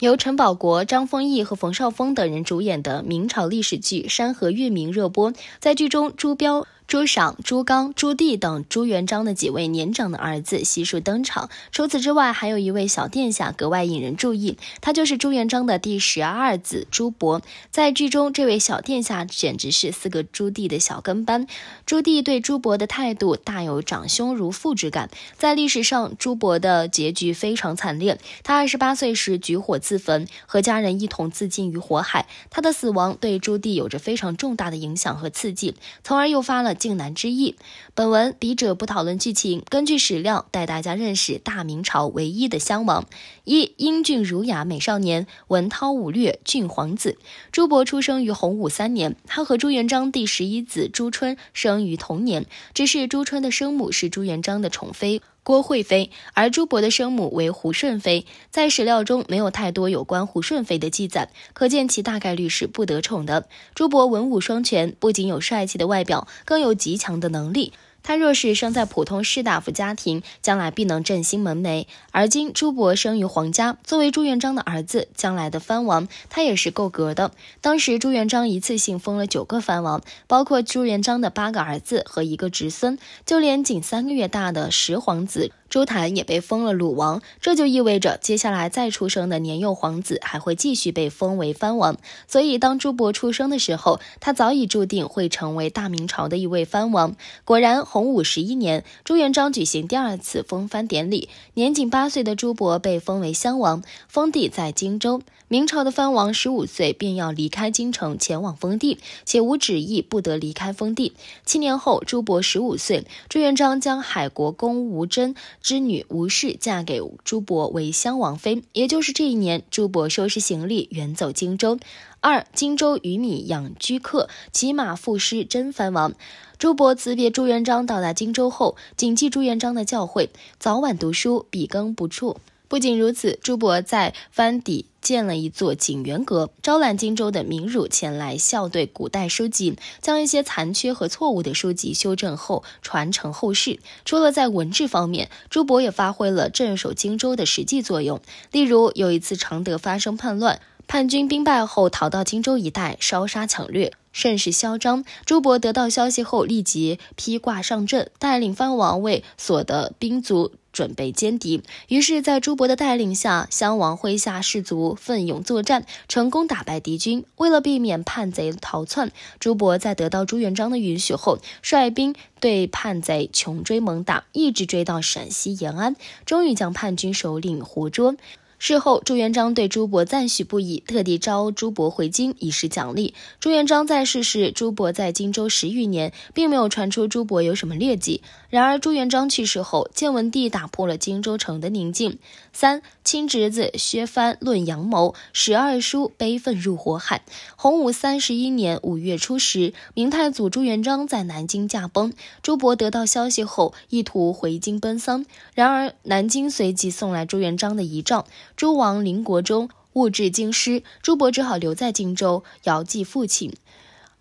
由陈宝国、张丰毅和冯绍峰等人主演的明朝历史剧《山河月明》热播，在剧中朱标。朱赏、朱刚、朱棣等朱元璋的几位年长的儿子悉数登场。除此之外，还有一位小殿下格外引人注意，他就是朱元璋的第十二子朱伯。在剧中，这位小殿下简直是四个朱棣的小跟班。朱棣对朱伯的态度大有长兄如父之感。在历史上，朱伯的结局非常惨烈，他二十八岁时举火自焚，和家人一同自尽于火海。他的死亡对朱棣有着非常重大的影响和刺激，从而诱发了。靖难之役。本文笔者不讨论剧情，根据史料带大家认识大明朝唯一的襄王——一英俊儒雅美少年，文韬武略俊皇子朱伯出生于洪武三年。他和朱元璋第十一子朱椿生于同年，只是朱椿的生母是朱元璋的宠妃。郭惠妃，而朱伯的生母为胡顺妃，在史料中没有太多有关胡顺妃的记载，可见其大概率是不得宠的。朱伯文武双全，不仅有帅气的外表，更有极强的能力。他若是生在普通士大夫家庭，将来必能振兴门楣。而今朱伯生于皇家，作为朱元璋的儿子，将来的藩王，他也是够格的。当时朱元璋一次性封了九个藩王，包括朱元璋的八个儿子和一个侄孙，就连仅三个月大的十皇子朱檀也被封了鲁王。这就意味着，接下来再出生的年幼皇子还会继续被封为藩王。所以，当朱伯出生的时候，他早已注定会成为大明朝的一位藩王。果然。洪武十一年，朱元璋举行第二次封藩典礼，年仅八岁的朱伯被封为襄王，封地在荆州。明朝的藩王十五岁便要离开京城前往封地，且无旨意不得离开封地。七年后，朱伯十五岁，朱元璋将海国公吴贞之女吴氏嫁给朱伯为襄王妃。也就是这一年，朱伯收拾行李远走荆州。二荆州渔米养居客，骑马赋诗真藩王。朱伯辞别朱元璋，到达荆州后，谨记朱元璋的教诲，早晚读书，笔耕不辍。不仅如此，朱伯在藩邸。建了一座景元阁，招揽荆州的名儒前来校对古代书籍，将一些残缺和错误的书籍修正后传承后世。除了在文治方面，朱伯也发挥了镇守荆州的实际作用。例如有一次，常德发生叛乱，叛军兵败后逃到荆州一带，烧杀抢掠，甚是嚣张。朱伯得到消息后，立即披挂上阵，带领藩王为所得兵卒。准备歼敌，于是，在朱伯的带领下，襄王麾下士卒奋勇作战，成功打败敌军。为了避免叛贼逃窜，朱伯在得到朱元璋的允许后，率兵对叛贼穷追猛打，一直追到陕西延安，终于将叛军首领活捉。事后，朱元璋对朱伯赞许不已，特地召朱伯回京以示奖励。朱元璋在世时，朱伯在荆州十余年，并没有传出朱伯有什么劣迹。然而朱元璋去世后，建文帝打破了荆州城的宁静。三亲侄子削藩论阳谋，使二叔悲愤入火海。洪武三十一年五月初十，明太祖朱元璋在南京驾崩。朱伯得到消息后，意图回京奔丧，然而南京随即送来朱元璋的遗诏。诸王临国中，物质京师，朱伯只好留在荆州遥祭父亲。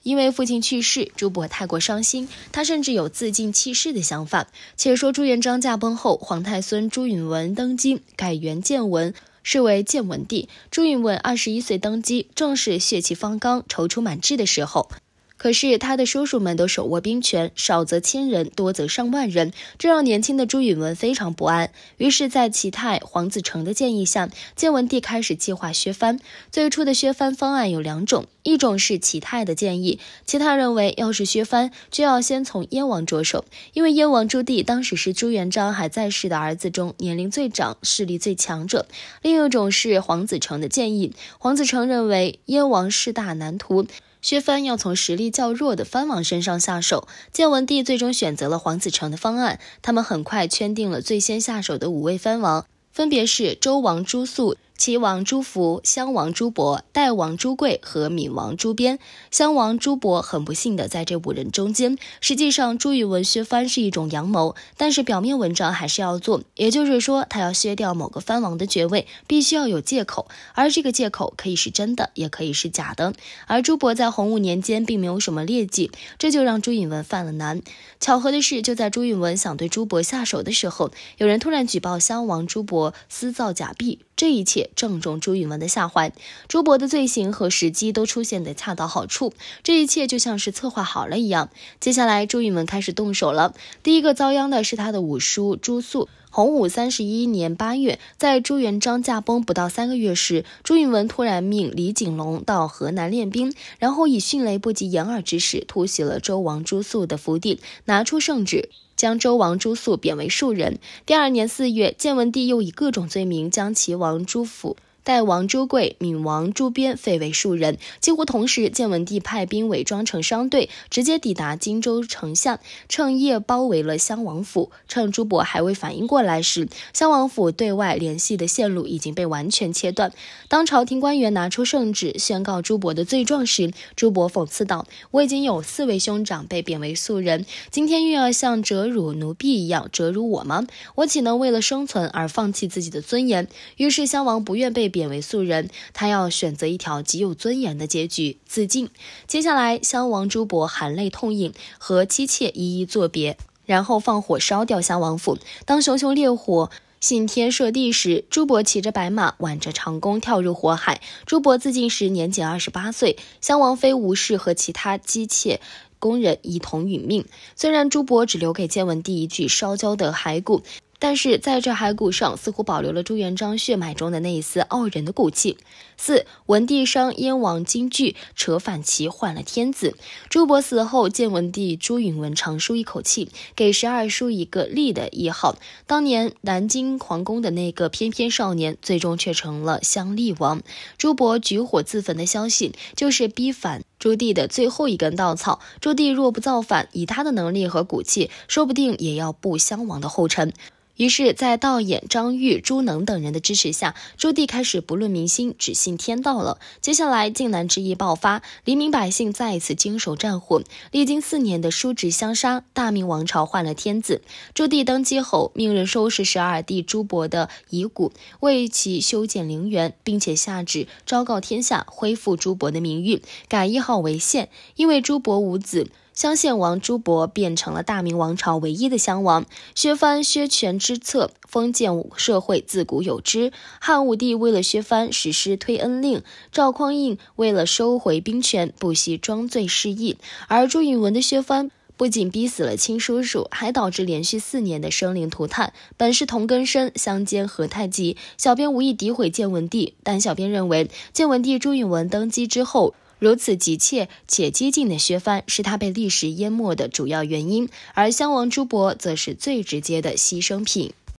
因为父亲去世，朱伯太过伤心，他甚至有自尽弃世的想法。且说朱元璋驾崩后，皇太孙朱允文登基，改元建文，是为建文帝。朱允文二十一岁登基，正是血气方刚、踌躇满志的时候。可是他的叔叔们都手握兵权，少则千人，多则上万人，这让年轻的朱允炆非常不安。于是，在齐泰、黄子成的建议下，建文帝开始计划削藩。最初的削藩方案有两种：一种是齐泰的建议，齐泰认为，要是削藩，就要先从燕王着手，因为燕王朱棣当时是朱元璋还在世的儿子中年龄最长、势力最强者；另一种是黄子成的建议，黄子成认为，燕王势大难图。削藩要从实力较弱的藩王身上下手，建文帝最终选择了黄子成的方案。他们很快圈定了最先下手的五位藩王，分别是周王朱肃。齐王朱福、襄王朱伯、代王朱贵和闵王朱边。襄王朱伯很不幸的在这五人中间。实际上，朱允文削藩是一种阳谋，但是表面文章还是要做，也就是说，他要削掉某个藩王的爵位，必须要有借口，而这个借口可以是真的，也可以是假的。而朱伯在洪武年间并没有什么劣迹，这就让朱允文犯了难。巧合的是，就在朱允文想对朱伯下手的时候，有人突然举报襄王朱伯私造假币，这一切。正中朱允炆的下怀，朱博的罪行和时机都出现得恰到好处，这一切就像是策划好了一样。接下来，朱允炆开始动手了。第一个遭殃的是他的五叔朱肃。洪武三十一年八月，在朱元璋驾崩不到三个月时，朱允炆突然命李景隆到河南练兵，然后以迅雷不及掩耳之势突袭了周王朱肃的府邸，拿出圣旨。将周王朱肃贬为庶人。第二年四月，建文帝又以各种罪名将齐王朱府。代王朱贵、敏王朱边废为庶人。几乎同时，建文帝派兵伪装成商队，直接抵达荆州城下，趁夜包围了襄王府。趁朱伯还未反应过来时，襄王府对外联系的线路已经被完全切断。当朝廷官员拿出圣旨，宣告朱伯的罪状时，朱伯讽刺道：“我已经有四位兄长被贬为庶人，今天又要像折辱奴婢一样折辱我吗？我岂能为了生存而放弃自己的尊严？”于是，襄王不愿被。贬为素人，他要选择一条极有尊严的结局，自尽。接下来，襄王朱伯含泪痛饮，和妻妾一一作别，然后放火烧掉襄王府。当熊熊烈火信天射地时，朱伯骑着白马，挽着长弓，跳入火海。朱伯自尽时年仅二十八岁，襄王妃吴氏和其他姬妾、宫人一同殒命。虽然朱伯只留给建文帝一具烧焦的骸骨。但是在这骸骨上，似乎保留了朱元璋血脉中的那一丝傲人的骨气。四文帝伤燕王金句扯反旗换了天子，朱伯死后，建文帝朱允文长舒一口气，给十二叔一个立的谥号。当年南京皇宫的那个翩翩少年，最终却成了襄厉王。朱伯举火自焚的消息，就是逼反朱棣的最后一根稻草。朱棣若不造反，以他的能力和骨气，说不定也要步襄王的后尘。于是，在道演张玉、朱能等人的支持下，朱棣开始不论民心，只信天道了。接下来，靖难之役爆发，黎民百姓再一次经受战火。历经四年的叔侄相杀，大明王朝换了天子。朱棣登基后，命人收拾十二弟朱柏的遗骨，为其修建陵园，并且下旨昭告天下，恢复朱柏的名誉，改谥号为宪。因为朱柏无子。襄献王朱伯变成了大明王朝唯一的襄王。削藩削权之策，封建社会自古有之。汉武帝为了削藩，实施推恩令；赵匡胤为了收回兵权，不惜装醉示意。而朱允文的削藩，不仅逼死了亲叔叔，还导致连续四年的生灵涂炭。本是同根生，相煎何太急？小编无意诋毁建文帝，但小编认为，建文帝朱允文登基之后。如此急切且激进的削藩，是他被历史淹没的主要原因，而襄王朱伯则是最直接的牺牲品。